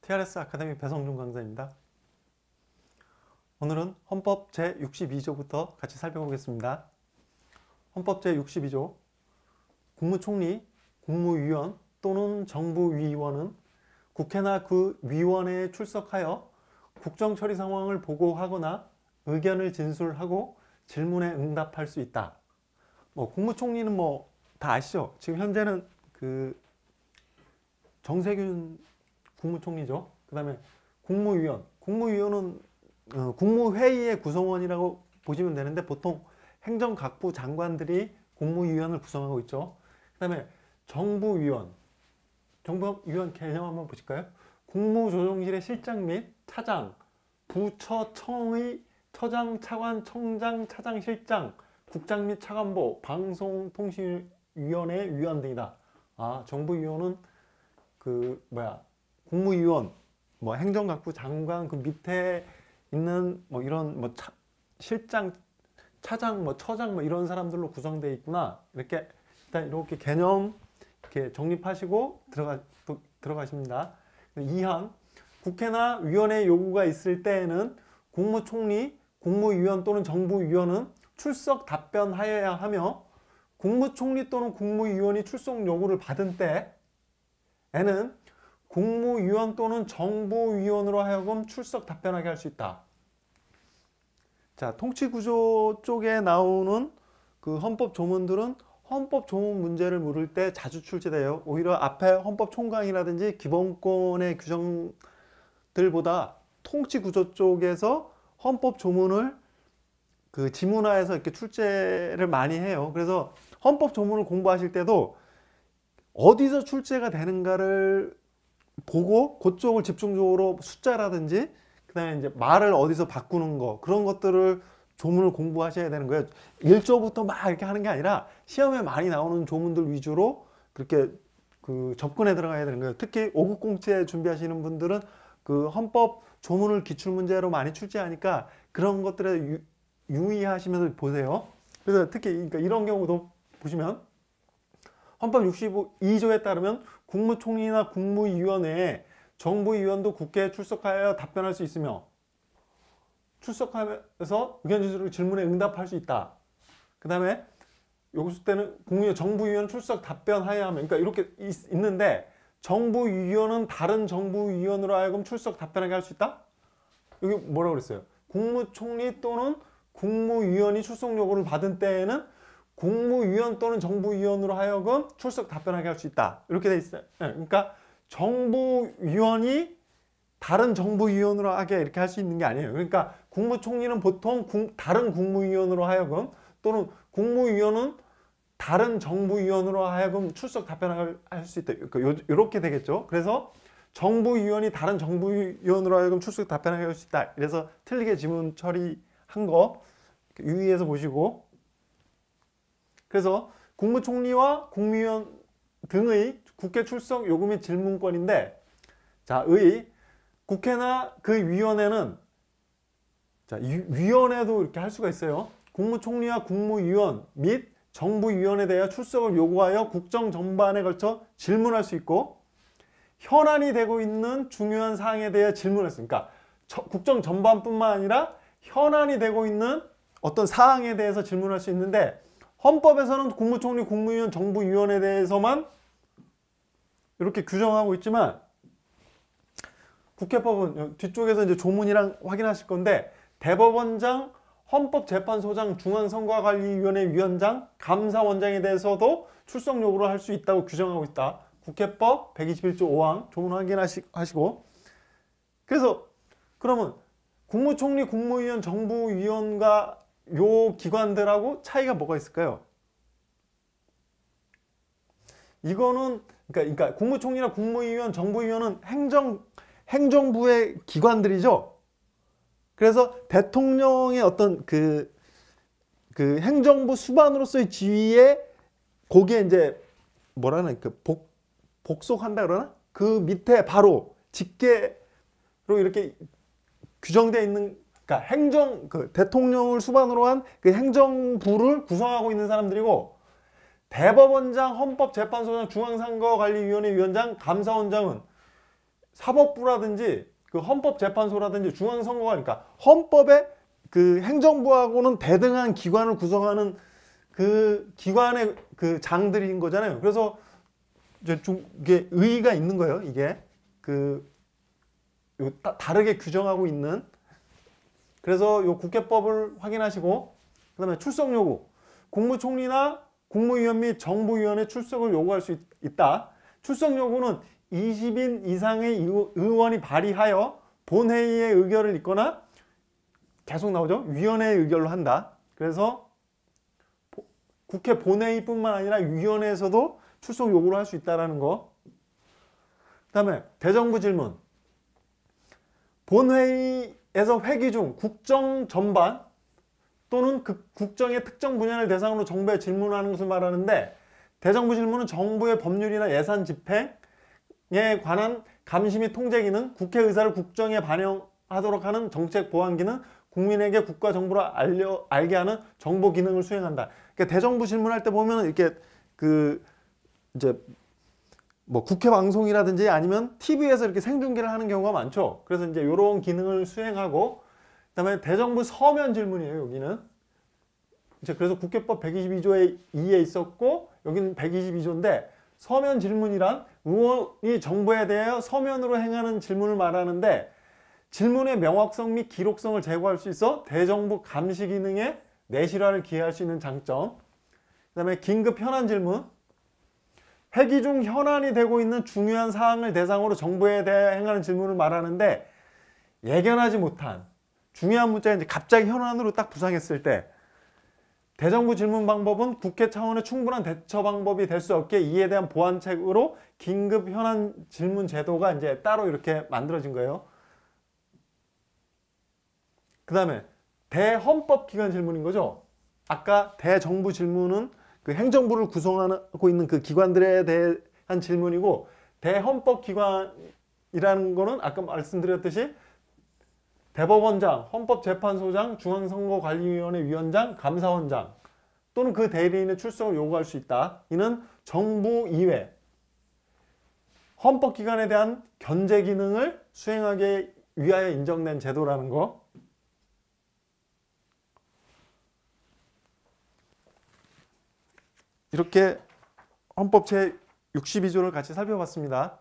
TRS 아카데미 배성준 강사입니다. 오늘은 헌법 제62조부터 같이 살펴보겠습니다. 헌법 제62조 국무총리, 국무위원 또는 정부위원은 국회나 그 위원회에 출석하여 국정처리 상황을 보고하거나 의견을 진술하고 질문에 응답할 수 있다. 뭐 국무총리는 뭐다 아시죠? 지금 현재는 그 정세균 국무총리죠. 그 다음에 국무위원. 국무위원은 어, 국무회의의 구성원이라고 보시면 되는데 보통 행정각부 장관들이 국무위원을 구성하고 있죠. 그 다음에 정부위원. 정부위원 개념 한번 보실까요? 국무조정실의 실장 및 차장, 부처, 청의, 처장, 차관, 청장, 차장, 실장, 국장 및 차관보, 방송통신 위원회 위원 등이다. 아 정부위원은 그 뭐야 국무위원 뭐 행정각부 장관 그 밑에 있는 뭐 이런 뭐 차, 실장 차장 뭐 처장 뭐 이런 사람들로 구성되어 있구나 이렇게 일단 이렇게 개념 이렇게 정립하시고 들어가 들어가십니다. 2항 국회나 위원회 요구가 있을 때에는 국무총리, 국무위원 또는 정부위원은 출석 답변하여야 하며 국무총리 또는 국무위원이 출석 요구를 받은 때에는 국무위원 또는 정부위원으로 하여금 출석 답변하게 할 수 있다. 자, 통치구조 쪽에 나오는 그 헌법 조문들은 헌법 조문 문제를 물을 때 자주 출제돼요. 오히려 앞에 헌법 총강이라든지 기본권의 규정들보다 통치구조 쪽에서 헌법 조문을 그 지문화해서 이렇게 출제를 많이 해요. 그래서 헌법 조문을 공부하실 때도 어디서 출제가 되는가를 보고 그쪽을 집중적으로 숫자라든지 그다음에 이제 말을 어디서 바꾸는 거 그런 것들을 조문을 공부하셔야 되는 거예요. 1조부터 막 이렇게 하는 게 아니라 시험에 많이 나오는 조문들 위주로 그렇게 그 접근에 들어가야 되는 거예요. 특히 오국 공채 준비하시는 분들은 그 헌법 조문을 기출문제로 많이 출제하니까 그런 것들에 유, 유의하시면서 보세요. 그래서 특히 그러니까 이런 경우도 보시면 헌법 62조에 따르면 국무총리나 국무위원회에 정부위원도 국회에 출석하여 답변할 수 있으며 출석하면서 의견 제시를 질문에 응답할 수 있다. 그 다음에 여기서 때는 국무위원, 정부위원 출석 답변하여야 하면 그러니까 이렇게 있, 있는데 정부위원은 다른 정부위원으로 하여금 출석 답변하게 할 수 있다? 여기 뭐라고 그랬어요? 국무총리 또는 국무위원이 출석 요구를 받은 때에는 국무위원 또는 정부위원으로 하여금 출석 답변하게 할 수 있다. 이렇게 돼 있어요. 네, 그러니까 정부위원이 다른 정부위원으로 하게 이렇게 할 수 있는 게 아니에요. 그러니까 국무총리는 보통 국, 다른 국무위원으로 하여금 또는 국무위원은 다른 정부위원으로 하여금 출석 답변할 을수 있다. 그 이렇게 되겠죠. 그래서 정부위원이 다른 정부위원으로 하여금 출석 답변할 을수 있다. 그래서 틀리게 지문 처리한 거 유의해서 보시고 그래서 국무총리와 국무위원 등의 국회 출석 요구 및 질문권인데 자의 국회나 그 위원회는 자 위원회도 이렇게 할 수가 있어요. 국무총리와 국무위원 및 정부위원에 대하 출석을 요구하여 국정 전반에 걸쳐 질문할 수 있고 현안이 되고 있는 중요한 사항에 대해 질문했으니까 그러니까 국정 전반뿐만 아니라 현안이 되고 있는 어떤 사항에 대해서 질문할 수 있는데 헌법에서는 국무총리, 국무위원, 정부위원에 대해서만 이렇게 규정하고 있지만 국회법은 뒤쪽에서 이제 조문이랑 확인하실 건데 대법원장, 헌법재판소장, 중앙선거관리위원회 위원장, 감사원장에 대해서도 출석 요구를 할 수 있다고 규정하고 있다. 국회법 121조 5항 조문 확인하시고 그래서 그러면 국무총리, 국무위원, 정부위원과 요 기관들하고 차이가 뭐가 있을까요? 이거는 그러니까, 그러니까 국무총리나 국무위원, 정부위원은 행정 행정부의 기관들이죠. 그래서 대통령의 어떤 그, 그 행정부 수반으로서의 지위에 거기에 이제 뭐라 하그 복, 복속한다 그러나 그 밑에 바로 직계로 이렇게 규정되어 있는 그러니까 행정 그 대통령을 수반으로 한 그 행정부를 구성하고 있는 사람들이고 대법원장, 헌법재판소장, 중앙선거관리위원회 위원장, 감사원장은 사법부라든지 그 헌법재판소라든지 중앙선거관 그러니까 헌법의 그 행정부하고는 대등한 기관을 구성하는 그 기관의 그 장들인 거잖아요. 그래서 이제 좀 이게 의의가 있는 거예요. 이게 그 다르게 규정하고 있는 그래서 요 국회법을 확인하시고 그 다음에 출석 요구 국무총리나 국무위원 및정부위원회 출석을 요구할 수 있, 다 출석 요구는 20인 이상의 의원이 발의하여 본회의의 의결을 있거나 계속 나오죠 위원회의 의결로 한다 그래서 국회 본회의뿐만 아니라 위원회에서도 출석 요구를 할 수 있다는 라거 그 다음에 대정부 질문 본회의 에서 회기 중 국정 전반 또는 그 국정의 특정 분야를 대상으로 정부에 질문하는 것을 말하는데 대정부 질문은 정부의 법률이나 예산 집행에 관한 감시 및 통제 기능, 국회 의사를 국정에 반영하도록 하는 정책 보완 기능, 국민에게 국가 정보를 알려 알게 하는 정보 기능을 수행한다. 그러니까 대정부 질문할 때보면 이렇게 그 이제 뭐 국회 방송이라든지 아니면 TV에서 이렇게 생중계를 하는 경우가 많죠. 그래서 이제 이런 기능을 수행하고 그다음에 대정부 서면 질문이에요. 여기는 이제 그래서 국회법 122조에 2에 있었고 여기는 122조인데 서면 질문이란 의원이 정부에 대하여 서면으로 행하는 질문을 말하는데 질문의 명확성 및 기록성을 제고할 수 있어 대정부 감시 기능에 내실화를 기여할 수 있는 장점 그 다음에 긴급 현안 질문 회기 중 현안이 되고 있는 중요한 사항을 대상으로 정부에 대해 행하는 질문을 말하는데 예견하지 못한 중요한 문제가 이제 갑자기 현안으로 딱 부상했을 때 대정부 질문 방법은 국회 차원의 충분한 대처 방법이 될 수 없게 이에 대한 보완책으로 긴급 현안 질문 제도가 이제 따로 이렇게 만들어진 거예요. 그 다음에 대헌법 기관 질문인 거죠. 아까 대정부 질문은 그 행정부를 구성하고 있는 그 기관들에 대한 질문이고 대헌법 기관이라는 거는 아까 말씀드렸듯이 대법원장, 헌법재판소장, 중앙선거관리위원회 위원장, 감사원장 또는 그 대리인의 출석을 요구할 수 있다. 이는 정부 이외 헌법기관에 대한 견제 기능을 수행하기 위하여 인정된 제도라는 거 이렇게 헌법 제 62조를 같이 살펴봤습니다.